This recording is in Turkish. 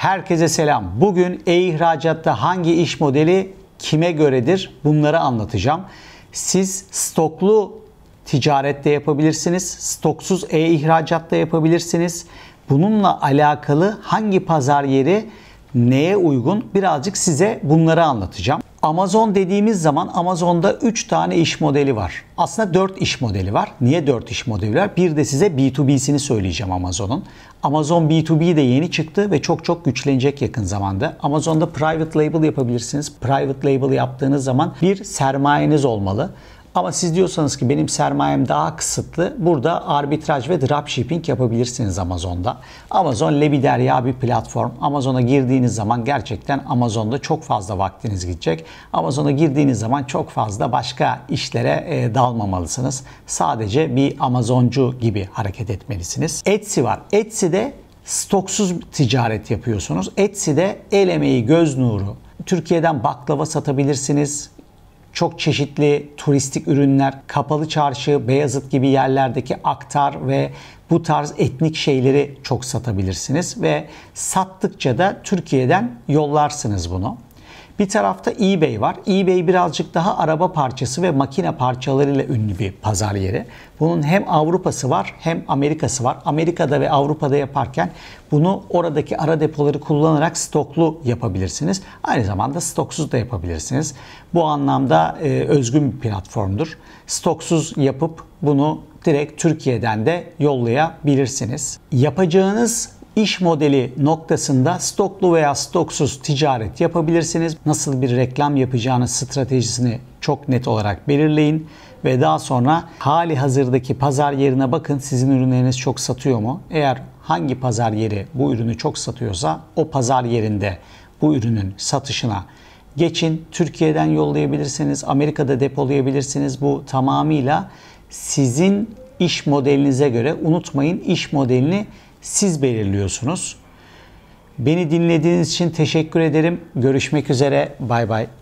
Herkese selam. Bugün e-ihracatta hangi iş modeli kime göredir bunları anlatacağım. Siz stoklu ticarette yapabilirsiniz. Stoksuz e-ihracatta yapabilirsiniz. Bununla alakalı hangi pazar yeri neye uygun birazcık size bunları anlatacağım. Amazon dediğimiz zaman Amazon'da 3 tane iş modeli var. Aslında 4 iş modeli var. Niye 4 iş modeli var? Bir de size B2B'sini söyleyeceğim Amazon'un. Amazon B2B de yeni çıktı ve çok çok güçlenecek yakın zamanda. Amazon'da private label yapabilirsiniz. Private label yaptığınız zaman bir sermayeniz olmalı. Ama siz diyorsanız ki benim sermayem daha kısıtlı. Burada arbitraj ve dropshipping yapabilirsiniz Amazon'da. Amazon lebiderya bir platform. Amazon'a girdiğiniz zaman gerçekten Amazon'da çok fazla vaktiniz gidecek. Amazon'a girdiğiniz zaman çok fazla başka işlere e, dalmamalısınız. Sadece bir Amazoncu gibi hareket etmelisiniz. Etsy var. Etsy'de stoksuz ticaret yapıyorsunuz. Etsy'de el emeği, göz nuru, Türkiye'den baklava satabilirsiniz, çok çeşitli turistik ürünler, kapalı çarşı, Beyazıt gibi yerlerdeki aktar ve bu tarz etnik şeyleri çok satabilirsiniz ve sattıkça da Türkiye'den yollarsınız bunu. Bir tarafta eBay var. eBay birazcık daha araba parçası ve makine parçalarıyla ünlü bir pazar yeri. Bunun hem Avrupa'sı var hem Amerika'sı var. Amerika'da ve Avrupa'da yaparken bunu oradaki ara depoları kullanarak stoklu yapabilirsiniz. Aynı zamanda stoksuz da yapabilirsiniz. Bu anlamda e, özgün bir platformdur. Stoksuz yapıp bunu direkt Türkiye'den de yollayabilirsiniz. Yapacağınız iş modeli noktasında stoklu veya stoksuz ticaret yapabilirsiniz. Nasıl bir reklam yapacağınız stratejisini çok net olarak belirleyin ve daha sonra hali hazırdaki pazar yerine bakın sizin ürünleriniz çok satıyor mu? Eğer hangi pazar yeri bu ürünü çok satıyorsa o pazar yerinde bu ürünün satışına geçin. Türkiye'den yollayabilirsiniz, Amerika'da depolayabilirsiniz. Bu tamamıyla sizin iş modelinize göre unutmayın iş modelini siz belirliyorsunuz. Beni dinlediğiniz için teşekkür ederim. Görüşmek üzere. Bay bay.